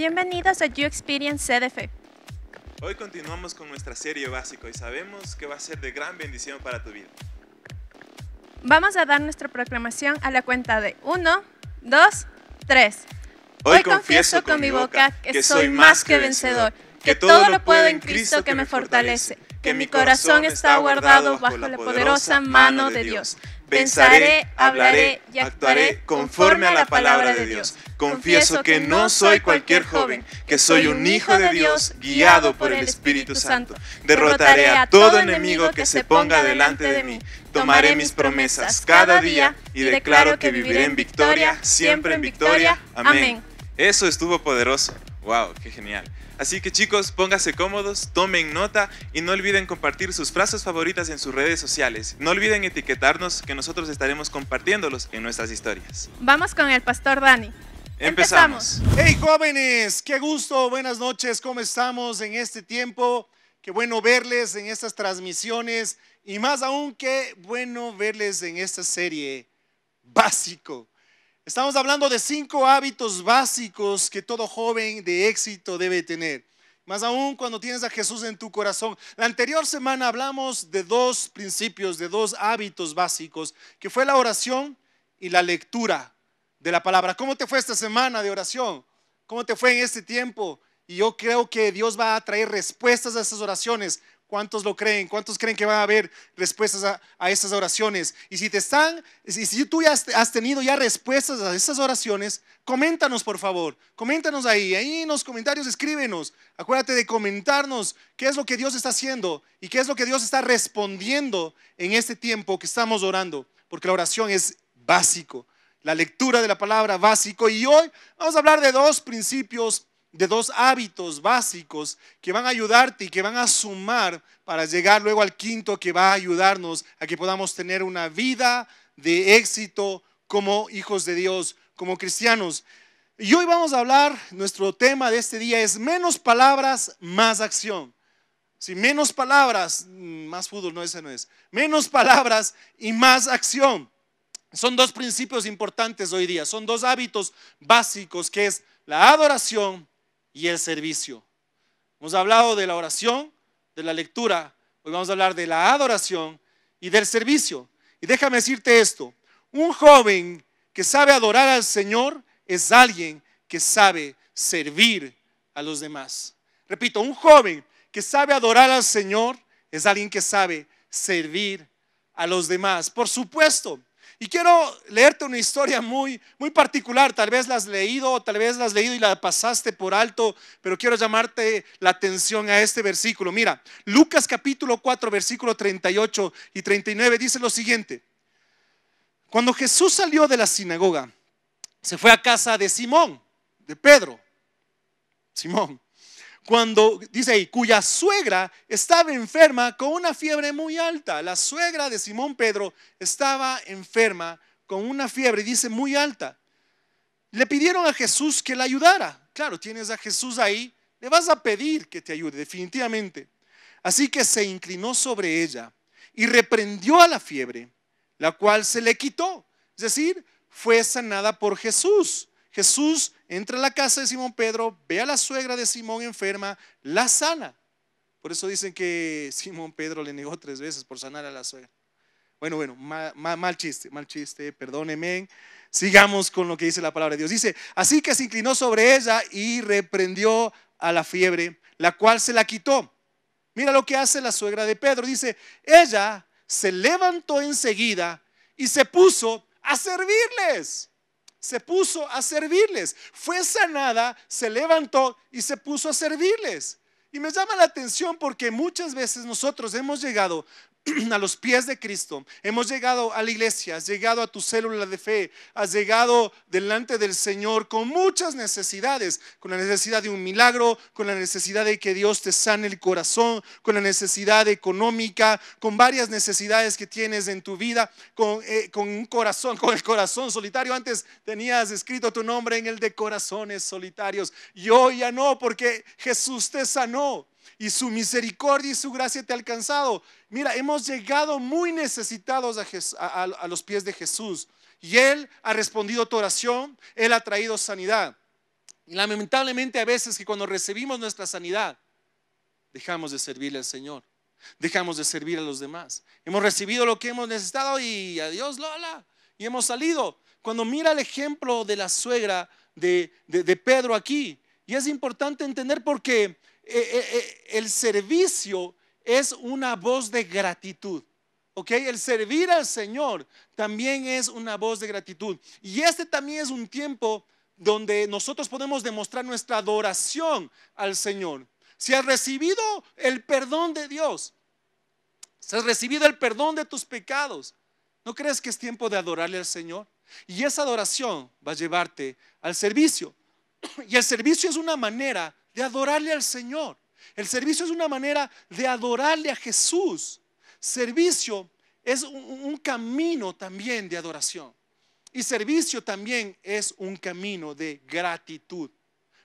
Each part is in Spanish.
Bienvenidos a You Experience CDF. Hoy continuamos con nuestra serie básico y sabemos que va a ser de gran bendición para tu vida. Vamos a dar nuestra proclamación a la cuenta de 1, 2, 3. Hoy, confieso, con mi boca que, soy más que vencedor, que todo lo puedo en Cristo que me fortalece, que mi corazón está guardado bajo la poderosa mano de Dios. Pensaré, hablaré y actuaré conforme a la palabra de Dios. Confieso que no soy cualquier joven, que soy un hijo de Dios guiado por el Espíritu Santo. Derrotaré a todo enemigo que se ponga delante de mí. Tomaré mis promesas cada día y declaro que viviré en victoria, siempre en victoria. Amén. Eso estuvo poderoso. ¡Wow! ¡Qué genial! Así que chicos, pónganse cómodos, tomen nota y no olviden compartir sus frases favoritas en sus redes sociales. No olviden etiquetarnos que nosotros estaremos compartiéndolos en nuestras historias. Vamos con el pastor Dani. Empezamos. ¡Hey jóvenes! ¡Qué gusto! Buenas noches, ¿cómo estamos en este tiempo? Qué bueno verles en estas transmisiones y más aún qué bueno verles en esta serie básico. Estamos hablando de cinco hábitos básicos que todo joven de éxito debe tener. Más aún cuando tienes a Jesús en tu corazón. La anterior semana hablamos de dos principios, de dos hábitos básicos, que fue la oración y la lectura de la palabra. ¿Cómo te fue esta semana de oración? ¿Cómo te fue en este tiempo? Y yo creo que Dios va a traer respuestas a esas oraciones ¿Cuántos lo creen? ¿Cuántos creen que va a haber respuestas a, a estas oraciones? Y si te están, si, tú ya has, tenido ya respuestas a esas oraciones, coméntanos por favor, coméntanos ahí, ahí en los comentarios escríbenos. Acuérdate de comentarnos qué es lo que Dios está haciendo y qué es lo que Dios está respondiendo en este tiempo que estamos orando, porque la oración es básico, la lectura de la palabra básico. Y hoy vamos a hablar de dos principios de dos hábitos básicos que van a ayudarte y que van a sumar para llegar luego al quinto que va a ayudarnos a que podamos tener una vida de éxito como hijos de Dios, como cristianos. Y hoy vamos a hablar, nuestro tema de este día es menos palabras, más acción. Si menos palabras, mm, más fútbol, no, ese no es. Menos palabras y más acción. Son dos principios importantes hoy día, son dos hábitos básicos que es la adoración y el servicio. Hemos hablado de la oración, de la lectura, hoy vamos a hablar de la adoración y del servicio. Y déjame decirte esto, un joven que sabe adorar al Señor es alguien que sabe servir a los demás. Repito, un joven que sabe adorar al Señor es alguien que sabe servir a los demás. Por supuesto, y quiero leerte una historia muy, muy particular. Tal vez la has leído, tal vez la has leído y la pasaste por alto, pero quiero llamarte la atención a este versículo. Mira, Lucas capítulo 4, versículo 38 y 39 dice lo siguiente. Cuando Jesús salió de la sinagoga, se fue a casa de Simón, de Pedro. Simón cuando dice ahí, cuya suegra estaba enferma con una fiebre muy alta. La suegra de Simón Pedro estaba enferma con una fiebre, dice, muy alta. Le pidieron a Jesús que la ayudara. Claro, tienes a Jesús ahí, le vas a pedir que te ayude, definitivamente. Así que se inclinó sobre ella y reprendió a la fiebre, la cual se le quitó. Es decir, fue sanada por Jesús. Jesús entra a la casa de Simón Pedro, ve a la suegra de Simón enferma, la sana. Por eso dicen que Simón Pedro le negó tres veces por sanar a la suegra. Bueno, bueno, mal, mal chiste, mal chiste, perdóneme Sigamos con lo que dice la palabra de Dios. Dice, así que se inclinó sobre ella y reprendió a la fiebre, la cual se la quitó. Mira lo que hace la suegra de Pedro. Dice, ella se levantó enseguida y se puso a servirles se puso a servirles. Fue sanada, se levantó y se puso a servirles. Y me llama la atención porque muchas veces nosotros hemos llegado a los pies de Cristo, hemos llegado a la iglesia, has llegado a tu célula de fe, has llegado delante del Señor con muchas necesidades, con la necesidad de un milagro, con la necesidad de que Dios te sane el corazón, con la necesidad económica, con varias necesidades que tienes en tu vida, con, eh, un corazón, con el corazón solitario. Antes tenías escrito tu nombre en el de corazones solitarios Yo ya no, porque Jesús te sanó y su misericordia y su gracia te ha alcanzado. Mira, hemos llegado muy necesitados a, los pies de Jesús y Él ha respondido tu oración, Él ha traído sanidad. Y lamentablemente a veces que cuando recibimos nuestra sanidad, dejamos de servirle al Señor, dejamos de servir a los demás. Hemos recibido lo que hemos necesitado y adiós Lola, y hemos salido. Cuando mira el ejemplo de la suegra de, Pedro aquí, y es importante entender por qué eh, eh, eh, el servicio es una voz de gratitud. ¿Ok? El servir al Señor también es una voz de gratitud. Y este también es un tiempo donde nosotros podemos demostrar nuestra adoración al Señor. Si has recibido el perdón de Dios, si has recibido el perdón de tus pecados, ¿no crees que es tiempo de adorarle al Señor? Y esa adoración va a llevarte al servicio. Y el servicio es una manera de adorarle al Señor. El servicio es una manera de adorarle a Jesús. Servicio es un, un, camino también de adoración. Y servicio también es un camino de gratitud.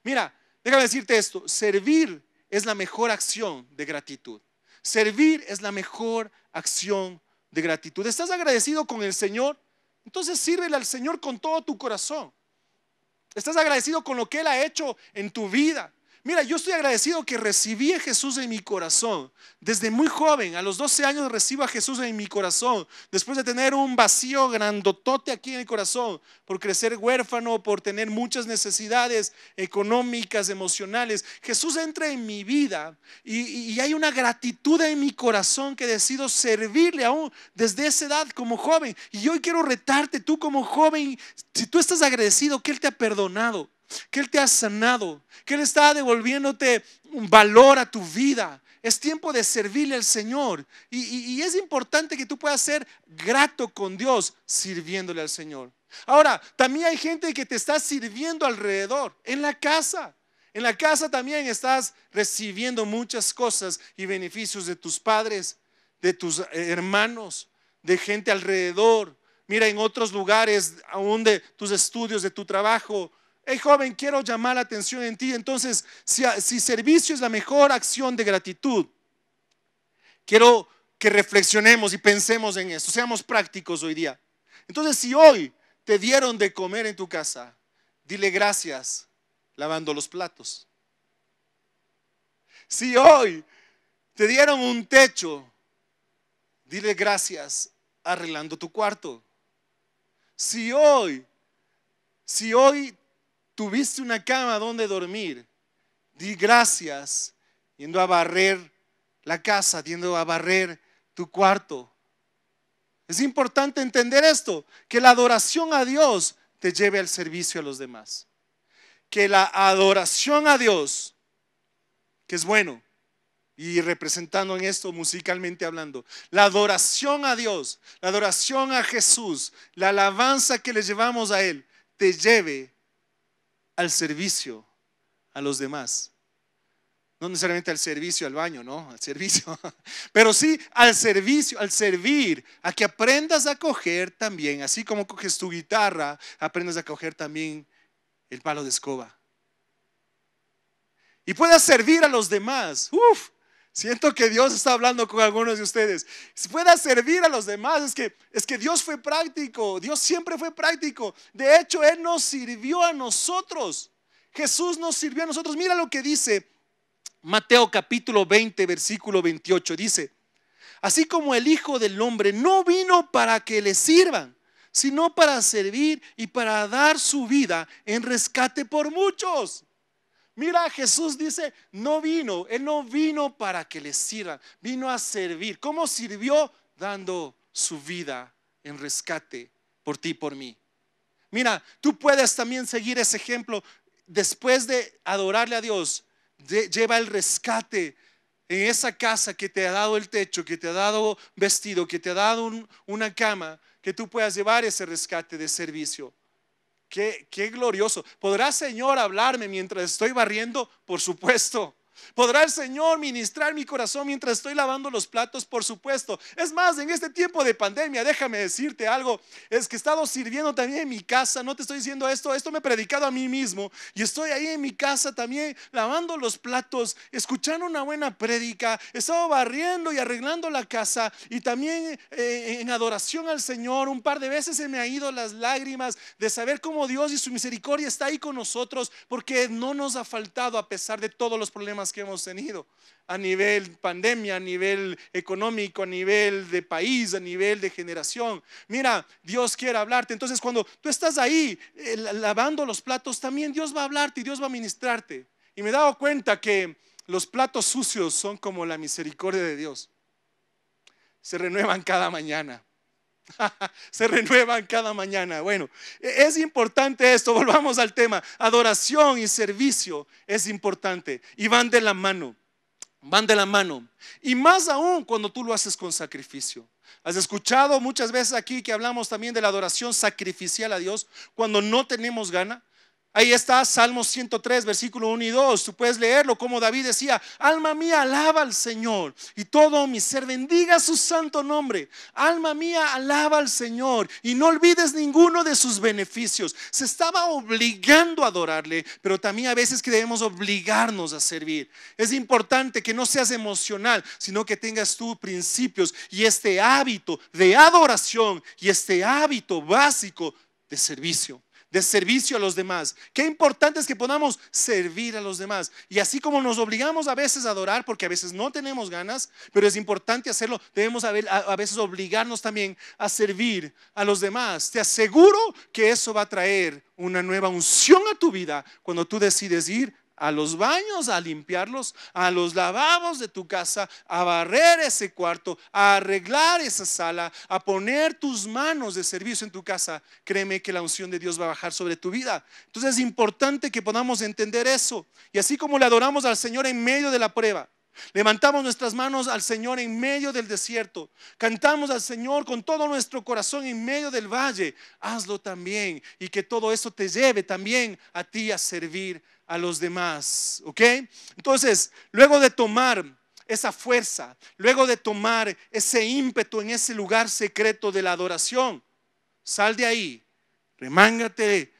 Mira, déjame decirte esto, servir es la mejor acción de gratitud. Servir es la mejor acción de gratitud. ¿Estás agradecido con el Señor? Entonces sírvele al Señor con todo tu corazón. ¿Estás agradecido con lo que Él ha hecho en tu vida? Mira, yo estoy agradecido que recibí a Jesús en mi corazón. Desde muy joven, a los 12 años recibo a Jesús en mi corazón. Después de tener un vacío grandotote aquí en el corazón, por crecer huérfano, por tener muchas necesidades económicas, emocionales, Jesús entra en mi vida y, y hay una gratitud en mi corazón que decido servirle aún desde esa edad como joven. Y hoy quiero retarte, tú como joven, si tú estás agradecido que Él te ha perdonado que Él te ha sanado, que Él está devolviéndote un valor a tu vida. Es tiempo de servirle al Señor. Y, es importante que tú puedas ser grato con Dios sirviéndole al Señor. Ahora, también hay gente que te está sirviendo alrededor, en la casa. En la casa también estás recibiendo muchas cosas y beneficios de tus padres, de tus eh, hermanos, de gente alrededor. Mira, en otros lugares, aún de tus estudios, de tu trabajo, hey joven, quiero llamar la atención en ti. Entonces, si, servicio es la mejor acción de gratitud, quiero que reflexionemos y pensemos en esto, seamos prácticos hoy día. Entonces, si hoy te dieron de comer en tu casa, dile gracias lavando los platos. Si hoy te dieron un techo, dile gracias arreglando tu cuarto. Si hoy, si hoy tuviste una cama donde dormir, di gracias yendo a barrer la casa, yendo a barrer tu cuarto. Es importante entender esto, que la adoración a Dios te lleve al servicio a los demás. Que la adoración a Dios, que es bueno, y representando en esto musicalmente hablando, la adoración a Dios, la adoración a Jesús, la alabanza que le llevamos a Él, te lleve al servicio a los demás. No necesariamente al servicio al baño, no, al servicio. Pero sí al servicio, al servir, a que aprendas a coger también, así como coges tu guitarra, aprendas a coger también el palo de escoba. Y puedas servir a los demás. Uf, Siento que Dios está hablando con algunos de ustedes. Si pueda servir a los demás, es que, es que Dios fue práctico, Dios siempre fue práctico. De hecho, Él nos sirvió a nosotros. Jesús nos sirvió a nosotros. Mira lo que dice Mateo capítulo 20, versículo 28. Dice, así como el Hijo del Hombre no vino para que le sirvan, sino para servir y para dar su vida en rescate por muchos. Mira, Jesús dice, no vino, Él no vino para que le sirvan, vino a servir. ¿Cómo sirvió? Dando su vida en rescate por ti y por mí. Mira, tú puedes también seguir ese ejemplo. Después de adorarle a Dios, lleva el rescate en esa casa que te ha dado el techo, que te ha dado vestido, que te ha dado una cama, que tú puedas llevar ese rescate de servicio. Qué, glorioso. ¿Podrá, Señor, hablarme mientras estoy barriendo? Por supuesto. ¿Podrá el Señor ministrar mi corazón mientras estoy lavando los platos? Por supuesto. Es más, en este tiempo de pandemia, déjame decirte algo, es que he estado sirviendo también en mi casa, no te estoy diciendo esto, esto me he predicado a mí mismo y estoy ahí en mi casa también lavando los platos, escuchando una buena prédica, he estado barriendo y arreglando la casa y también eh, en adoración al Señor. Un par de veces se me han ido las lágrimas de saber cómo Dios y su misericordia está ahí con nosotros porque no nos ha faltado a pesar de todos los problemas que hemos tenido a nivel pandemia, a nivel económico, a nivel de país, a nivel de generación. Mira, Dios quiere hablarte. Entonces cuando tú estás ahí eh, lavando los platos, también Dios va a hablarte y Dios va a ministrarte. Y me he dado cuenta que los platos sucios son como la misericordia de Dios. Se renuevan cada mañana. se renuevan cada mañana. Bueno, e, es importante esto, volvamos al tema. Adoración y servicio es importante y van de la mano, van de la mano. Y más aún cuando tú lo haces con sacrificio. Has escuchado muchas veces aquí que hablamos también de la adoración sacrificial a Dios cuando no tenemos gana, Ahí está Salmo 103, versículo 1 y 2. Tú puedes leerlo como David decía, alma mía, alaba al Señor y todo mi ser bendiga su santo nombre. Alma mía, alaba al Señor y no olvides ninguno de sus beneficios. Se estaba obligando a adorarle, pero también a veces que debemos obligarnos a servir. Es importante que no seas emocional, sino que tengas tú principios y este hábito de adoración y este hábito básico de servicio de servicio a los demás. Qué importante es que podamos servir a los demás. Y así como nos obligamos a veces a adorar, porque a veces no tenemos ganas, pero es importante hacerlo, debemos a veces obligarnos también a servir a los demás. Te aseguro que eso va a traer una nueva unción a tu vida cuando tú decides ir a los baños a limpiarlos, a los lavabos de tu casa, a barrer ese cuarto, a arreglar esa sala, a poner tus manos de servicio en tu casa, créeme que la unción de Dios va a bajar sobre tu vida. Entonces es importante que podamos entender eso. Y así como le adoramos al Señor en medio de la prueba, Levantamos nuestras manos al Señor en medio del desierto. Cantamos al Señor con todo nuestro corazón en medio del valle. Hazlo también y que todo eso te lleve también a ti a servir a los demás, ¿ok? Entonces, luego de tomar esa fuerza, luego de tomar ese ímpetu en ese lugar secreto de la adoración, sal de ahí, remángate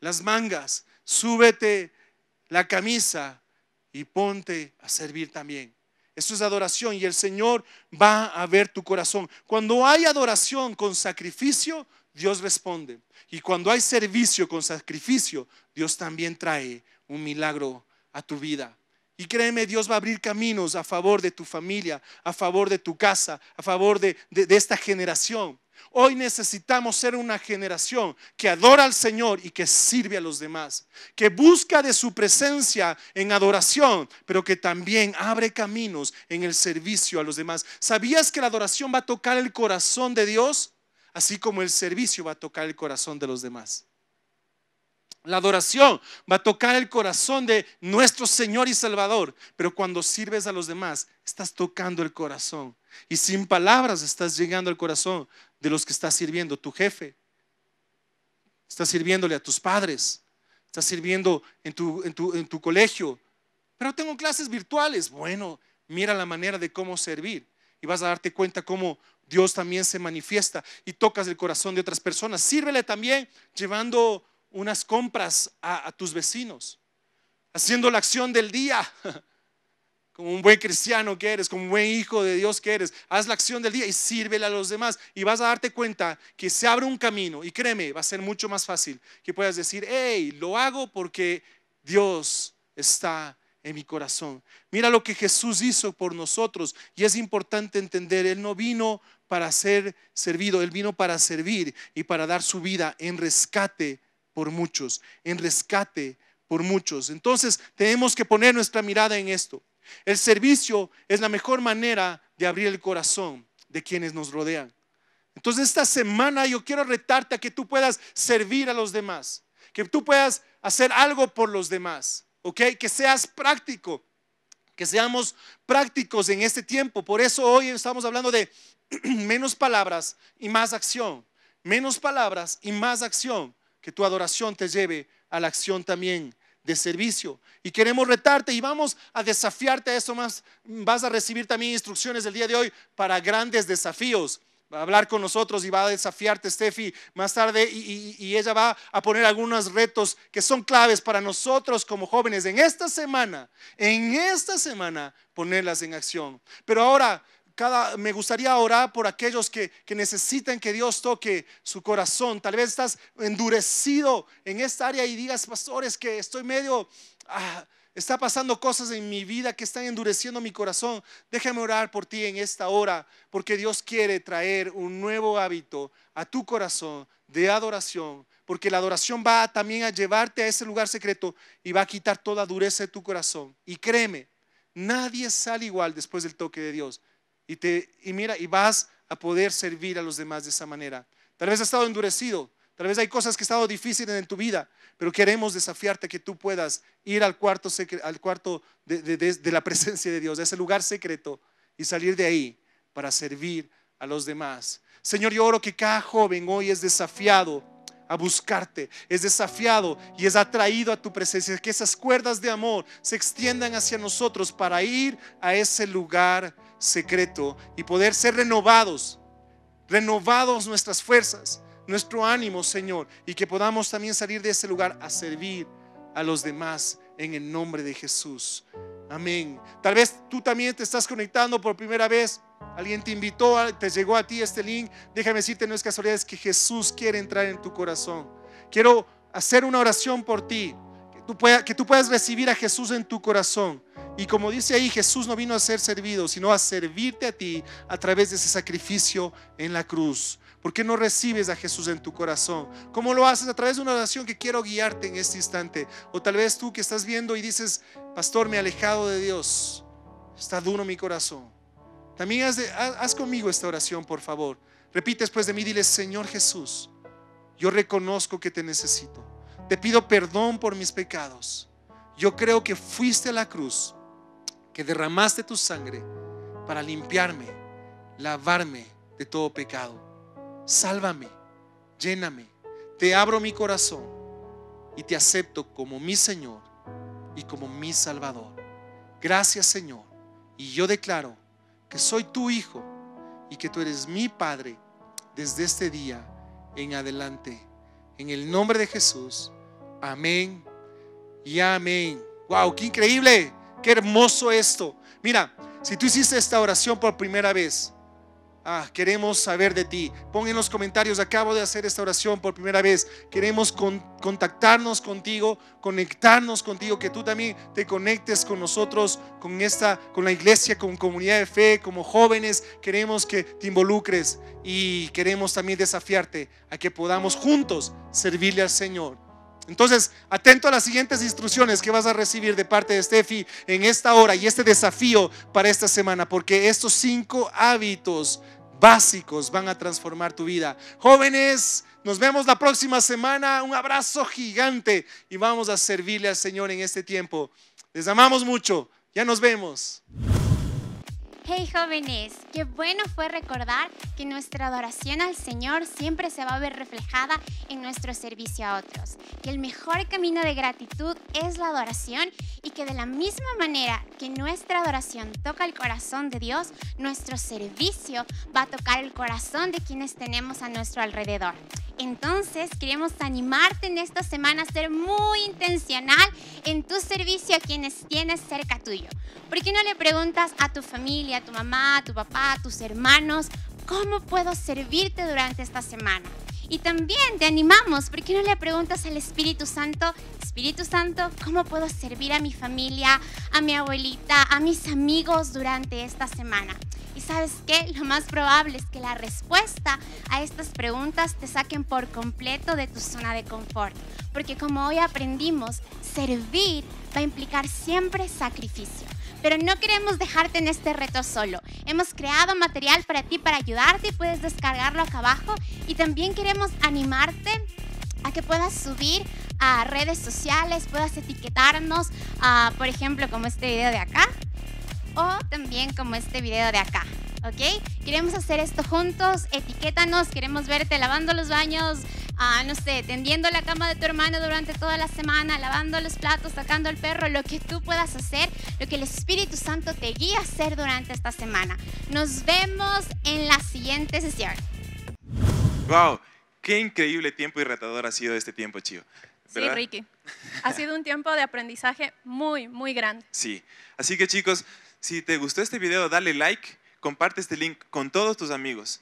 las mangas, súbete la camisa y ponte a servir también. Eso es adoración y el Señor va a ver tu corazón. Cuando hay adoración con sacrificio, Dios responde. Y cuando hay servicio con sacrificio, Dios también trae un milagro a tu vida. Y créeme, Dios va a abrir caminos a favor de tu familia, a favor de tu casa, a favor de, de esta generación. Hoy necesitamos ser una generación que adora al Señor y que sirve a los demás, que busca de su presencia en adoración, pero que también abre caminos en el servicio a los demás. ¿Sabías que la adoración va a tocar el corazón de Dios, así como el servicio va a tocar el corazón de los demás? La adoración va a tocar el corazón de nuestro Señor y Salvador, pero cuando sirves a los demás, estás tocando el corazón. Y sin palabras estás llegando al corazón de los que estás sirviendo, tu jefe. Estás sirviéndole a tus padres, estás sirviendo en tu, colegio. Pero tengo clases virtuales. Bueno, mira la manera de cómo servir y vas a darte cuenta cómo Dios también se manifiesta y tocas el corazón de otras personas. Sírvele también llevando unas compras a, tus vecinos, haciendo la acción del día. Como un buen cristiano que eres, como un buen hijo de Dios que eres, haz la acción del día y sírvele a los demás. Y vas a darte cuenta que se abre un camino. Y créeme, va a ser mucho más fácil que puedas decir, hey, lo hago porque Dios está en mi corazón. Mira lo que Jesús hizo por nosotros y es importante entender, Él no vino para ser servido, Él vino para servir y para dar su vida en rescate por muchos, en rescate por muchos. Entonces tenemos que poner nuestra mirada en esto. El servicio es la mejor manera de abrir el corazón de quienes nos rodean. Entonces esta semana yo quiero retarte a que tú puedas servir a los demás, que tú puedas hacer algo por los demás, ¿ok? Que seas práctico, que seamos prácticos en este tiempo. Por eso hoy estamos hablando de menos palabras y más acción, menos palabras y más acción que tu adoración te lleve a la acción también de servicio. Y queremos retarte y vamos a desafiarte a eso más. Vas a recibir también instrucciones del día de hoy para grandes desafíos. Va a hablar con nosotros y va a desafiarte, Steffi, más tarde y, y ella va a poner algunos retos que son claves para nosotros como jóvenes en esta semana, en esta semana ponerlas en acción. Pero ahora me gustaría orar por aquellos que, que necesitan que Dios toque su corazón. Tal vez estás endurecido en esta área y digas, pastores, que estoy medio... Ah, está pasando cosas en mi vida que están endureciendo mi corazón. Déjame orar por ti en esta hora, porque Dios quiere traer un nuevo hábito a tu corazón de adoración, porque la adoración va también a llevarte a ese lugar secreto y va a quitar toda dureza de tu corazón. Y créeme, nadie sale igual después del toque de Dios. Y, te, mira, y vas a poder servir a los demás de esa manera. Tal vez has estado endurecido, tal vez hay cosas que han estado difíciles en tu vida, pero queremos desafiarte que tú puedas ir al cuarto, al cuarto de, la presencia de Dios, de ese lugar secreto, y salir de ahí para servir a los demás. Señor, yo oro que cada joven hoy es desafiado a buscarte, es desafiado y es atraído a tu presencia, que esas cuerdas de amor se extiendan hacia nosotros para ir a ese lugar secreto y poder ser renovados, renovados nuestras fuerzas, nuestro ánimo, Señor, y que podamos también salir de ese lugar a servir a los demás en el nombre de Jesús. Amén. Tal vez tú también te estás conectando por primera vez. Alguien te invitó, te llegó a ti este link. Déjame decirte, no es casualidad, es que Jesús quiere entrar en tu corazón. Quiero hacer una oración por ti. Que tú, puedas, que tú puedas recibir a Jesús en tu corazón. Y como dice ahí, Jesús no vino a ser servido, sino a servirte a ti a través de ese sacrificio en la cruz. ¿Por qué no recibes a Jesús en tu corazón? ¿Cómo lo haces? A través de una oración que quiero guiarte en este instante. O tal vez tú que estás viendo y dices, pastor, me he alejado de Dios. Está duro mi corazón. También haz, conmigo esta oración, por favor. Repite después de mí, dile, Señor Jesús, yo reconozco que te necesito. Te pido perdón por mis pecados. Yo creo que fuiste a la cruz que derramaste tu sangre para limpiarme, lavarme de todo pecado. Sálvame, lléname, te abro mi corazón y te acepto como mi Señor y como mi Salvador. Gracias Señor, y yo declaro que soy tu Hijo y que tú eres mi Padre desde este día en adelante. En el nombre de Jesús, amén y amén. ¡Wow! ¡Qué increíble! Qué hermoso esto. Mira, si tú hiciste esta oración por primera vez, ah, queremos saber de ti. Pon en los comentarios, acabo de hacer esta oración por primera vez. Queremos contactarnos contigo, conectarnos contigo, que tú también te conectes con nosotros, con esta, con la iglesia, con comunidad de fe, como jóvenes. Queremos que te involucres y queremos también desafiarte a que podamos juntos servirle al Señor entonces, atento a las siguientes instrucciones que vas a recibir de parte de Steffi en esta hora y este desafío para esta semana, porque estos cinco hábitos básicos van a transformar tu vida. Jóvenes, nos vemos la próxima semana. Un abrazo gigante y vamos a servirle al Señor en este tiempo. Les amamos mucho. Ya nos vemos. Hey jóvenes, qué bueno fue recordar que nuestra adoración al Señor siempre se va a ver reflejada en nuestro servicio a otros, que el mejor camino de gratitud es la adoración y que de la misma manera que nuestra adoración toca el corazón de Dios, nuestro servicio va a tocar el corazón de quienes tenemos a nuestro alrededor. Entonces queremos animarte en esta semana a ser muy intencional en tu servicio a quienes tienes cerca tuyo. ¿Por qué no le preguntas a tu familia? a tu mamá, a tu papá, a tus hermanos, ¿cómo puedo servirte durante esta semana? Y también te animamos, ¿por qué no le preguntas al Espíritu Santo, Espíritu Santo, ¿cómo puedo servir a mi familia, a mi abuelita, a mis amigos durante esta semana? Y sabes qué, lo más probable es que la respuesta a estas preguntas te saquen por completo de tu zona de confort, porque como hoy aprendimos, servir va a implicar siempre sacrificio pero no queremos dejarte en este reto solo. Hemos creado material para ti para ayudarte y puedes descargarlo acá abajo. Y también queremos animarte a que puedas subir a redes sociales, puedas etiquetarnos, ah, por ejemplo, como este video de acá, o también como este video de acá. ¿ok? Queremos hacer esto juntos, etiquétanos, queremos verte lavando los baños, ah, no sé, tendiendo la cama de tu hermano durante toda la semana, lavando los platos, sacando al perro, lo que tú puedas hacer, lo que el Espíritu Santo te guía a hacer durante esta semana. Nos vemos en la siguiente sesión. ¡Wow! Qué increíble tiempo y retador ha sido este tiempo, Chivo! Sí, Ricky. Ha sido un tiempo de aprendizaje muy, muy grande. Sí. Así que chicos, si te gustó este video, dale like comparte este link con todos tus amigos.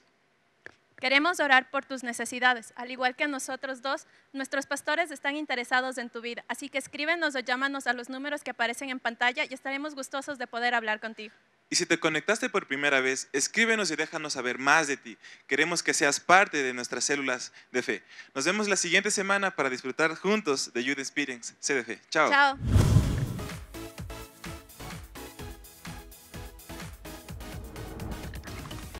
Queremos orar por tus necesidades. Al igual que nosotros dos, nuestros pastores están interesados en tu vida. Así que escríbenos o llámanos a los números que aparecen en pantalla y estaremos gustosos de poder hablar contigo. Y si te conectaste por primera vez, escríbenos y déjanos saber más de ti. Queremos que seas parte de nuestras células de fe. Nos vemos la siguiente semana para disfrutar juntos de Youth Experience CDF. Chao. Chao.